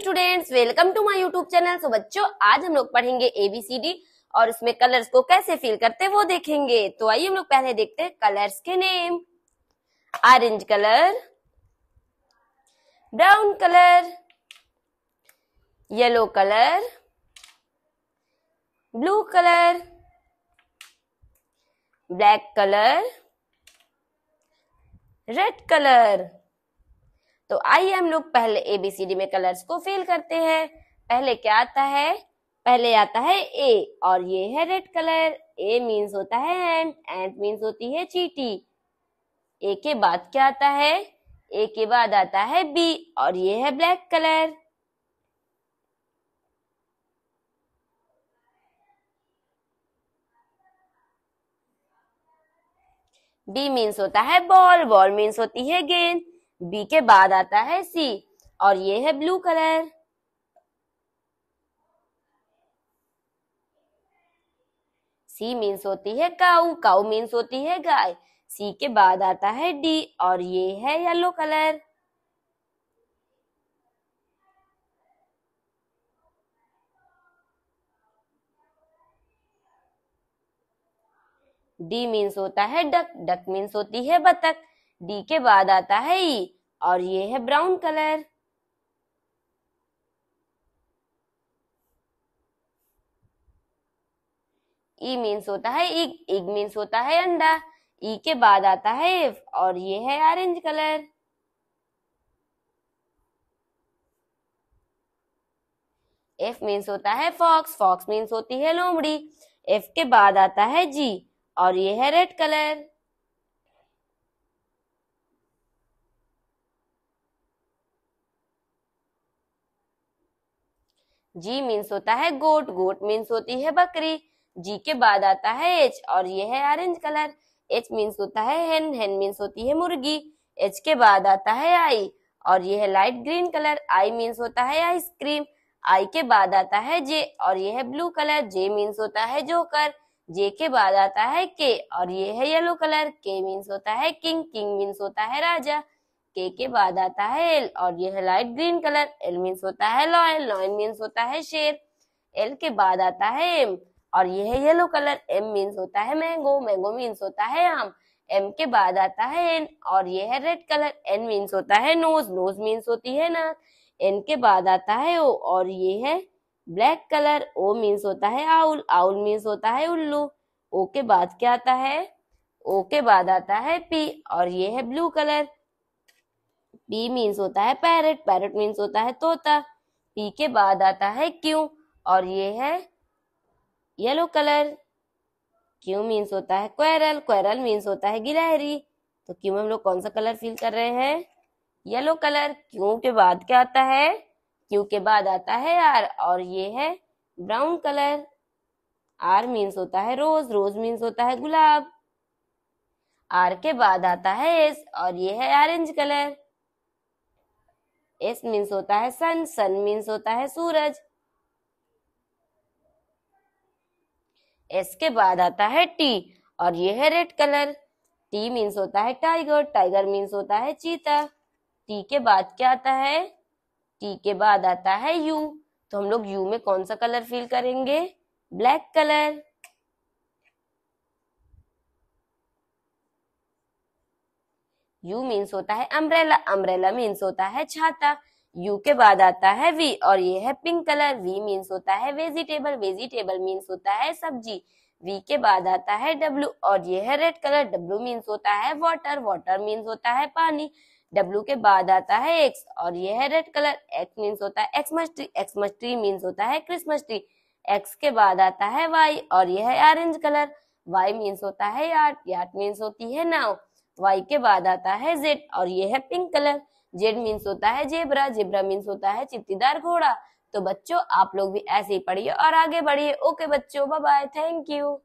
students welcome to my YouTube channel so बच्चों आज हम लोग पढ़ेंगे एबीसीडी और उसमें कलर्स को कैसे फील करते वो देखेंगे तो आइए हम लोग पहले देखते हैं कलर्स के name orange colour brown colour yellow colour blue colour black colour red colour तो आइए हम लोग पहले एबीसीडी में कलर्स को फिल करते हैं पहले क्या आता है पहले आता है ए और ये है रेड कलर ए मीन्स होता है एंड एंट मीन्स होती है चीटी ए के बाद क्या आता है ए के बाद आता है बी और ये है ब्लैक कलर बी मीन्स होता है बॉल बॉल मीन्स होती है गेंद बी के बाद आता है सी और ये है ब्लू कलर सी मीन्स होती है काउ काउ मीन्स होती है गाय सी के बाद आता है डी और ये है येलो कलर डी मीन्स होता है डक डक मीन्स होती है बतख डी के बाद आता है ई और ये है brown colour E e means होता है इग इग मीन्स होता है अंडा ई e के बाद आता है इफ और ये है ऑरेंज कलर एफ मीन्स होता है फॉक्स फॉक्स मीन्स होती है लोमड़ी एफ के बाद आता है जी और ये है रेड कलर जी मीन्स होता है गोट गोट मीन्स होती है बकरी जी के बाद आता है एच और ये है ऑरेंज कलर एच मीन्स होता है हेन हेन मीन्स होती है मुर्गी एच के बाद आता है आई और ये है light green colour I means होता है आइसक्रीम आई के बाद आता है जे और ये है ब्लू कलर जे मीन्स होता है जोकर जे के बाद आता है के और ये है येलो कलर के मीन्स होता है किंग किंग मीन्स होता है राजा के के बाद आता है एल और यह light green colour L means होता है लॉयन लॉयन मीन्स होता है शेर एल के बाद आता है एम और यह येलो कलर एम मीन्स होता है मैंगो मैंगो मीन्स होता है आम एम के बाद आता है एन और यह है रेड कलर एन मीन्स होता है नोज नोज मीन्स होती है नाक एन के बाद आता है ओ और ये है ब्लैक कलर ओ मीन्स होता है आउल आउल मीन्स होता है उल्लू ओ के बाद क्या आता है ओ के बाद आता है पी और ये है ब्लू कलर बी मीन्स होता है पैरट पैरट मीन्स होता है तोता पी के बाद आता है क्यू और ये है येलो कलर क्यू मीन्स होता है क्वेरल क्वेरल मीन्स होता है गिलहरी तो क्यू में हम लोग कौन सा कलर फील कर रहे हैं येलो कलर क्यू के बाद क्या आता है क्यू के बाद आता है आर और ये है ब्राउन कलर आर मीन्स होता है रोज रोज मीन्स होता है गुलाब आर के बाद आता है एस और ये है ऑरेंज कलर एस मीन्स होता है सन सन मीन्स होता है सूरज एस के बाद आता है टी और ये है रेड कलर टी मीन्स होता है टाइगर टाइगर मीन्स होता है चीता टी के बाद क्या आता है टी के बाद आता है यू तो हम लोग यू में कौन सा कलर फील करेंगे ब्लैक कलर यू मीन्स होता है अम्ब्रेला अम्ब्रेला मीन्स होता है छाता यू के बाद आता है वी और ये है पिंक कलर वी मीन्स होता है वेजिटेबल वेजिटेबल मीन्स होता है सब्जी वी के बाद आता है डब्ल्यू और ये है रेड कलर डब्ल्यू मीन्स होता है वाटर वाटर मीन्स होता है पानी डब्ल्यू के बाद आता है एक्स और ये है रेड कलर एक्स मीन्स होता है Xmas tree Xmas tree means होता है क्रिसमस ट्री एक्स के बाद आता है वाई और यह है ऑरेंज कलर वाई मीन्स होता है यार्ड यार्ड मीन्स होती है नाव वाई के बाद आता है जेड और ये है पिंक कलर जेड मीन्स होता है जेबरा जेबरा मीन्स होता है चित्तीदार घोड़ा तो बच्चों आप लोग भी ऐसे ही पढ़िए और आगे बढ़िए ओके बच्चों बाय थैंक यू